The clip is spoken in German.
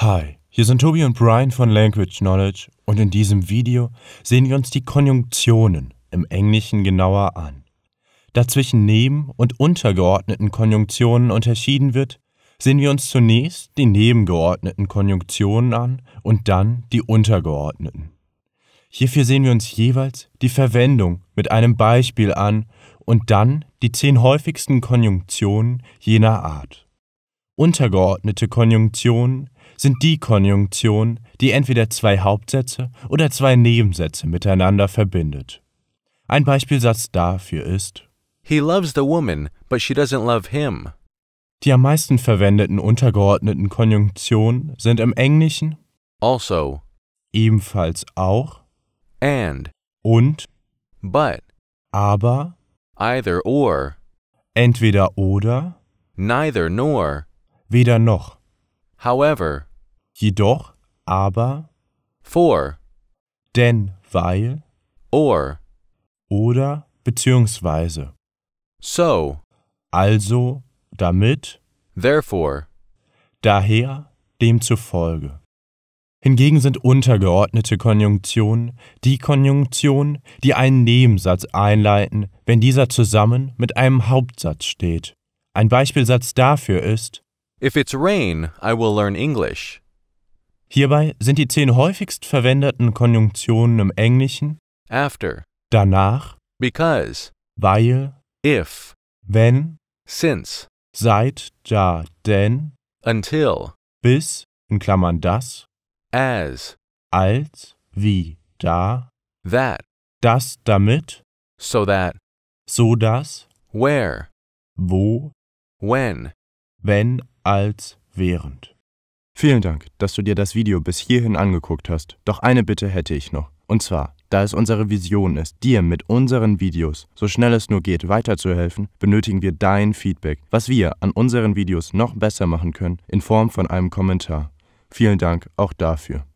Hi, hier sind Tobi und Brian von Language Knowledge und in diesem Video sehen wir uns die Konjunktionen im Englischen genauer an. Da zwischen neben- und untergeordneten Konjunktionen unterschieden wird, sehen wir uns zunächst die nebengeordneten Konjunktionen an und dann die untergeordneten. Hierfür sehen wir uns jeweils die Verwendung mit einem Beispiel an und dann die zehn häufigsten Konjunktionen jener Art. Untergeordnete Konjunktionen sind die Konjunktionen, die entweder zwei Hauptsätze oder zwei Nebensätze miteinander verbindet. Ein Beispielsatz dafür ist He loves the woman, but she doesn't love him. Die am meisten verwendeten untergeordneten Konjunktionen sind im Englischen also, ebenfalls auch and und but, aber either or, entweder oder neither nor, weder noch, however, jedoch, aber, for, denn, weil, or, oder beziehungsweise. So, also, damit, therefore, daher, demzufolge. Hingegen sind untergeordnete Konjunktionen die Konjunktionen, die einen Nebensatz einleiten, wenn dieser zusammen mit einem Hauptsatz steht. Ein Beispielsatz dafür ist If it's rain, I will learn English. Hierbei sind die zehn häufigst verwendeten Konjunktionen im Englischen after, danach, because, weil, if, wenn, since, seit, da, denn, until, bis, in Klammern das, as, als, wie, da, that, das, damit, so that, so das, where, wo, when, wenn, als, während. Vielen Dank, dass du dir das Video bis hierhin angeguckt hast. Doch eine Bitte hätte ich noch. Und zwar, da es unsere Vision ist, dir mit unseren Videos, so schnell es nur geht, weiterzuhelfen, benötigen wir dein Feedback, was wir an unseren Videos noch besser machen können, in Form von einem Kommentar. Vielen Dank auch dafür.